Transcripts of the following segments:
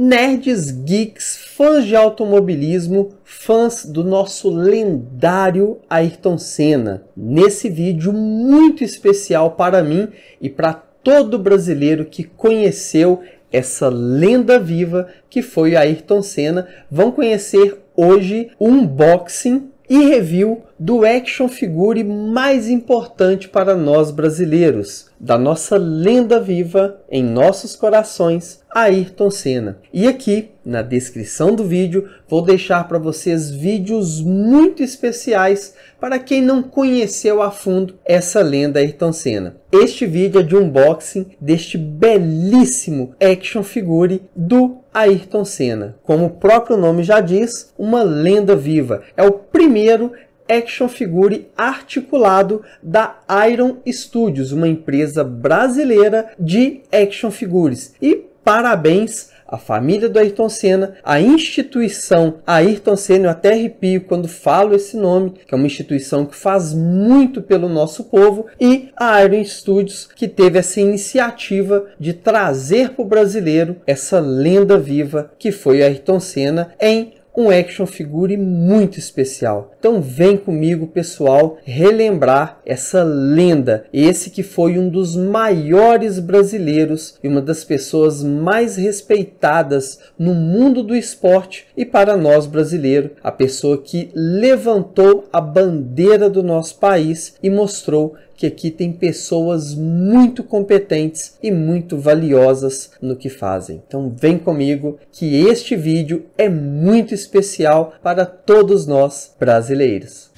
nerds, geeks, fãs de automobilismo, fãs do nosso lendário Ayrton Senna. Nesse vídeo muito especial para mim e para todo brasileiro que conheceu essa lenda viva que foi Ayrton Senna, vão conhecer hoje o unboxing e review do action figure mais importante para nós brasileiros, da nossa lenda viva em nossos corações, Ayrton Senna. E aqui, na descrição do vídeo, vou deixar para vocês vídeos muito especiais para quem não conheceu a fundo essa lenda Ayrton Senna. Este vídeo é de unboxing deste belíssimo action figure do Ayrton Senna. Como o próprio nome já diz, uma lenda viva. É o primeiro action figure articulado da Iron Studios, uma empresa brasileira de action figures. E parabéns à família do Ayrton Senna, à instituição Ayrton Senna, eu até arrepio quando falo esse nome, que é uma instituição que faz muito pelo nosso povo, e a Iron Studios, que teve essa iniciativa de trazer para o brasileiro essa lenda viva que foi Ayrton Senna em um action figure muito especial. Então vem comigo, pessoal, relembrar essa lenda, esse que foi um dos maiores brasileiros e uma das pessoas mais respeitadas no mundo do esporte e para nós brasileiros, a pessoa que levantou a bandeira do nosso país e mostrou que aqui tem pessoas muito competentes e muito valiosas no que fazem. Então vem comigo que este vídeo é muito especial para todos nós brasileiros.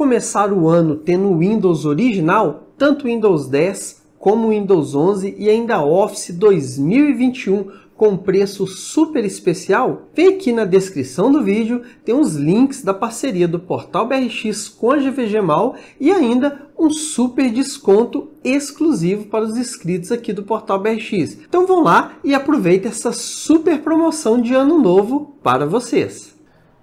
começar o ano tendo o Windows original, tanto Windows 10 como Windows 11 e ainda Office 2021 com preço super especial? Vem aqui na descrição do vídeo, tem os links da parceria do Portal BRX com a GVGMAL e ainda um super desconto exclusivo para os inscritos aqui do Portal BRX. Então vão lá e aproveita essa super promoção de ano novo para vocês.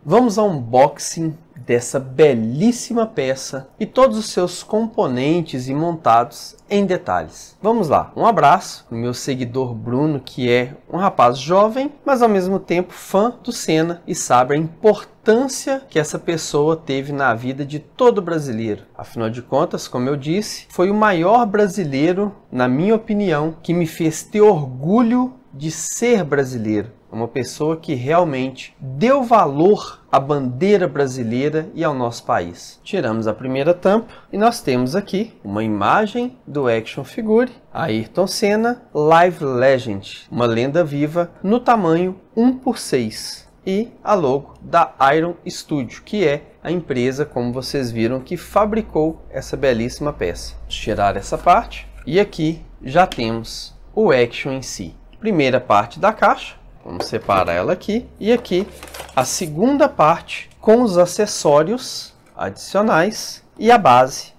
Vamos ao unboxing dessa belíssima peça e todos os seus componentes e montados em detalhes. Vamos lá, um abraço o meu seguidor Bruno, que é um rapaz jovem, mas ao mesmo tempo fã do Senna e sabe a importância que essa pessoa teve na vida de todo brasileiro. Afinal de contas, como eu disse, foi o maior brasileiro, na minha opinião, que me fez ter orgulho de ser brasileiro uma pessoa que realmente deu valor à bandeira brasileira e ao nosso país. Tiramos a primeira tampa e nós temos aqui uma imagem do action figure Ayrton Senna Live Legend, uma lenda viva no tamanho 1 por 6 e a logo da Iron Studio, que é a empresa, como vocês viram, que fabricou essa belíssima peça. tirar essa parte e aqui já temos o action em si. Primeira parte da caixa, Vamos separar ela aqui. E aqui a segunda parte com os acessórios adicionais e a base.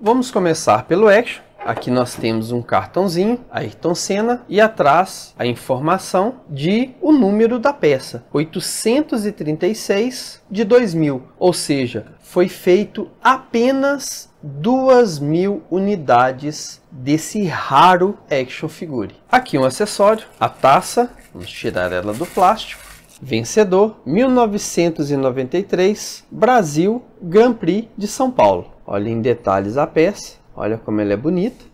Vamos começar pelo Action. Aqui nós temos um cartãozinho, Ayrton Senna, e atrás a informação de o número da peça, 836 de 2000, ou seja, foi feito apenas 2 mil unidades desse raro action figure. Aqui um acessório, a taça, Vamos tirar ela do plástico. Vencedor, 1993, Brasil, Grand Prix de São Paulo. Olha em detalhes a peça, olha como ela é bonita.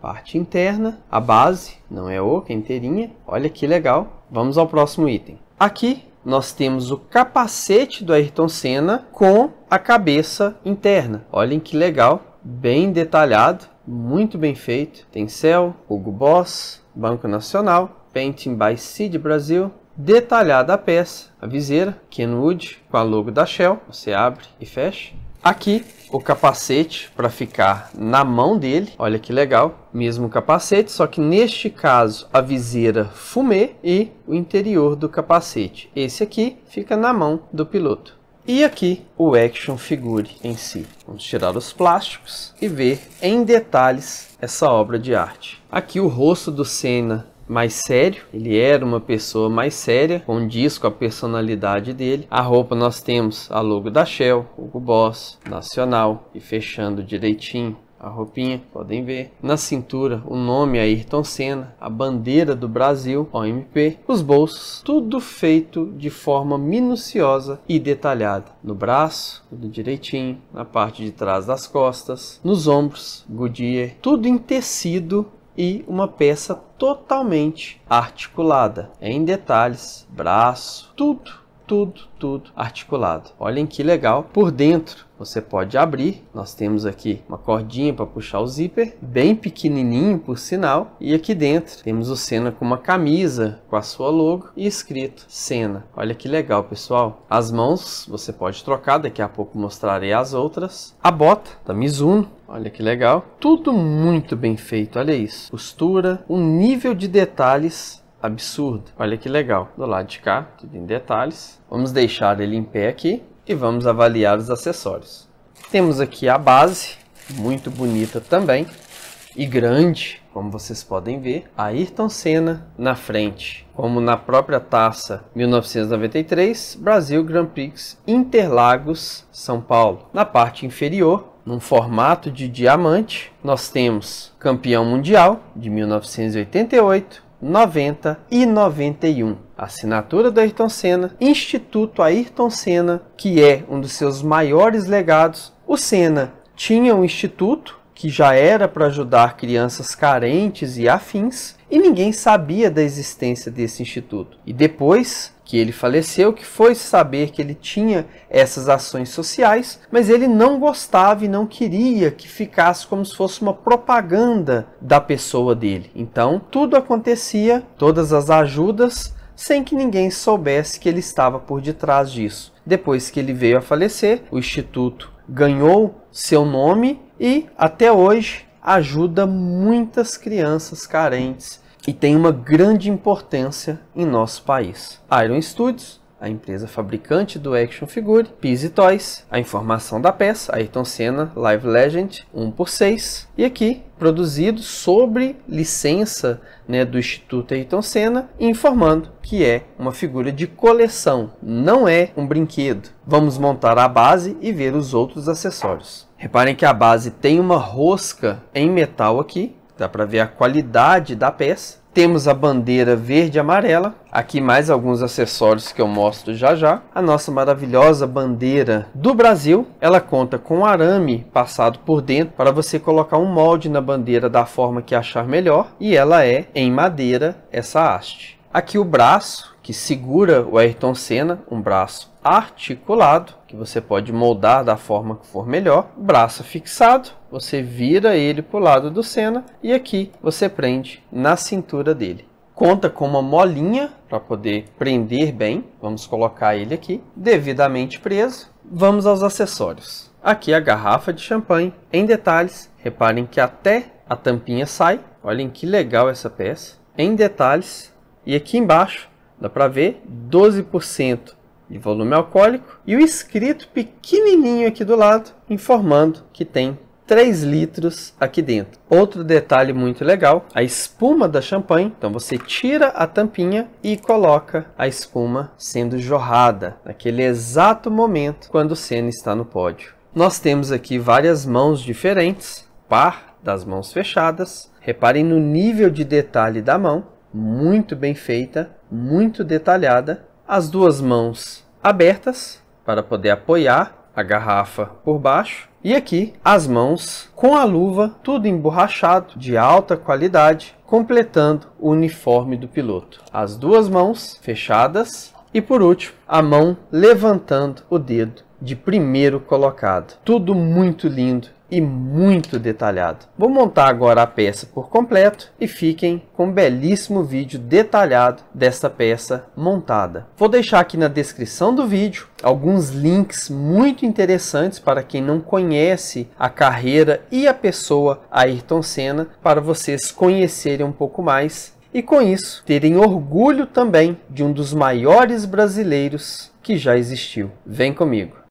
Parte interna, a base, não é oca, é inteirinha. Olha que legal. Vamos ao próximo item. Aqui nós temos o capacete do Ayrton Senna com a cabeça interna. Olhem que legal, bem detalhado, muito bem feito. Tem céu, Hugo Boss, Banco Nacional, Painting by Seed Brasil, detalhada a peça, a viseira, Kenwood, com a logo da Shell, você abre e fecha. Aqui o capacete para ficar na mão dele, olha que legal, mesmo capacete, só que neste caso a viseira fumê e o interior do capacete. Esse aqui fica na mão do piloto. E aqui o action figure em si. Vamos tirar os plásticos e ver em detalhes essa obra de arte. Aqui o rosto do Senna mais sério, ele era uma pessoa mais séria, condiz com a personalidade dele. A roupa nós temos a logo da Shell, Hugo Boss, Nacional e fechando direitinho a roupinha, podem ver. Na cintura, o nome Ayrton Senna, a bandeira do Brasil, OMP, os bolsos, tudo feito de forma minuciosa e detalhada. No braço, tudo direitinho, na parte de trás das costas, nos ombros, Goodyear, tudo em tecido e uma peça totalmente articulada, em detalhes, braço, tudo tudo, tudo articulado. Olhem que legal. Por dentro, você pode abrir. Nós temos aqui uma cordinha para puxar o zíper, bem pequenininho por sinal. E aqui dentro temos o Senna com uma camisa com a sua logo e escrito Senna. Olha que legal, pessoal. As mãos você pode trocar, daqui a pouco mostrarei as outras. A bota da Mizuno, Olha que legal. Tudo muito bem feito, olha isso. Costura, um nível de detalhes absurdo. Olha que legal. Do lado de cá, tudo em detalhes. Vamos deixar ele em pé aqui e vamos avaliar os acessórios. Temos aqui a base, muito bonita também e grande, como vocês podem ver. Ayrton Senna na frente, como na própria taça 1993, Brasil Grand Prix Interlagos, São Paulo. Na parte inferior, num formato de diamante, nós temos campeão mundial de 1988, 90 e 91. Assinatura do Ayrton Senna, Instituto Ayrton Senna, que é um dos seus maiores legados. O Senna tinha um instituto que já era para ajudar crianças carentes e afins, e ninguém sabia da existência desse instituto. E depois, que ele faleceu, que foi saber que ele tinha essas ações sociais, mas ele não gostava e não queria que ficasse como se fosse uma propaganda da pessoa dele. Então, tudo acontecia, todas as ajudas, sem que ninguém soubesse que ele estava por detrás disso. Depois que ele veio a falecer, o instituto ganhou seu nome e até hoje ajuda muitas crianças carentes e tem uma grande importância em nosso país. Iron Studios, a empresa fabricante do action figure, Pizzy Toys, a informação da peça, Ayrton Senna Live Legend 1x6, e aqui produzido sobre licença né, do Instituto Ayrton Senna, informando que é uma figura de coleção, não é um brinquedo. Vamos montar a base e ver os outros acessórios. Reparem que a base tem uma rosca em metal aqui, Dá para ver a qualidade da peça. Temos a bandeira verde e amarela. Aqui mais alguns acessórios que eu mostro já já. A nossa maravilhosa bandeira do Brasil. Ela conta com arame passado por dentro para você colocar um molde na bandeira da forma que achar melhor. E ela é em madeira essa haste. Aqui o braço, que segura o Ayrton Senna, um braço articulado, que você pode moldar da forma que for melhor, braço fixado, você vira ele para o lado do Senna e aqui você prende na cintura dele. Conta com uma molinha para poder prender bem, vamos colocar ele aqui, devidamente preso. Vamos aos acessórios. Aqui a garrafa de champanhe, em detalhes, reparem que até a tampinha sai, olhem que legal essa peça, em detalhes, e aqui embaixo dá para ver 12% de volume alcoólico e o escrito pequenininho aqui do lado informando que tem 3 litros aqui dentro. Outro detalhe muito legal, a espuma da champanhe. Então você tira a tampinha e coloca a espuma sendo jorrada naquele exato momento quando o Senna está no pódio. Nós temos aqui várias mãos diferentes, par das mãos fechadas. Reparem no nível de detalhe da mão muito bem feita, muito detalhada, as duas mãos abertas para poder apoiar a garrafa por baixo e aqui as mãos com a luva, tudo emborrachado, de alta qualidade, completando o uniforme do piloto. As duas mãos fechadas e por último, a mão levantando o dedo de primeiro colocado. Tudo muito lindo e muito detalhado. Vou montar agora a peça por completo e fiquem com um belíssimo vídeo detalhado desta peça montada. Vou deixar aqui na descrição do vídeo alguns links muito interessantes para quem não conhece a carreira e a pessoa Ayrton Senna para vocês conhecerem um pouco mais e com isso terem orgulho também de um dos maiores brasileiros que já existiu. Vem comigo!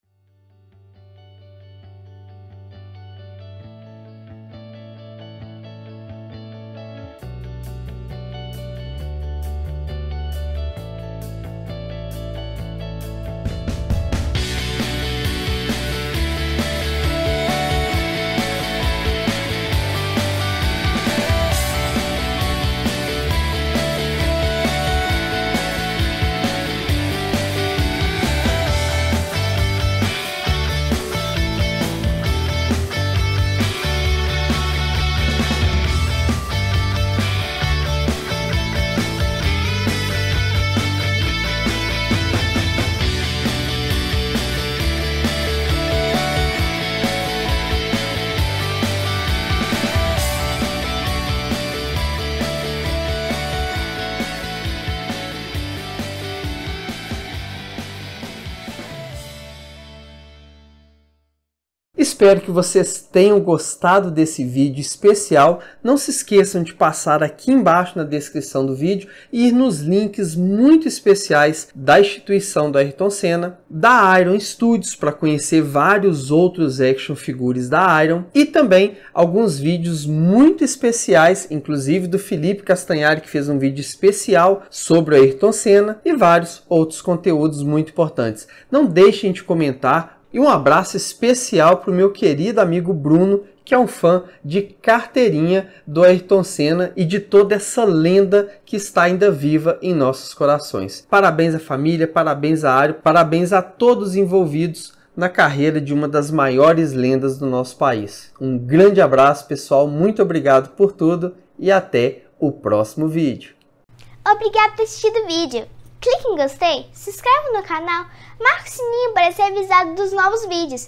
espero que vocês tenham gostado desse vídeo especial. Não se esqueçam de passar aqui embaixo na descrição do vídeo e ir nos links muito especiais da instituição do Ayrton Senna, da Iron Studios para conhecer vários outros action figures da Iron e também alguns vídeos muito especiais, inclusive do Felipe Castanhari que fez um vídeo especial sobre o Ayrton Senna e vários outros conteúdos muito importantes. Não deixem de comentar e um abraço especial para o meu querido amigo Bruno, que é um fã de carteirinha do Ayrton Senna e de toda essa lenda que está ainda viva em nossos corações. Parabéns à família, parabéns a Ario, parabéns a todos envolvidos na carreira de uma das maiores lendas do nosso país. Um grande abraço, pessoal, muito obrigado por tudo e até o próximo vídeo. Obrigado por assistir o vídeo. Clique em gostei, se inscreva no canal, marque o sininho para ser avisado dos novos vídeos.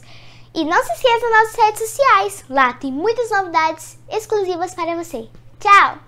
E não se esqueça das nossas redes sociais, lá tem muitas novidades exclusivas para você. Tchau!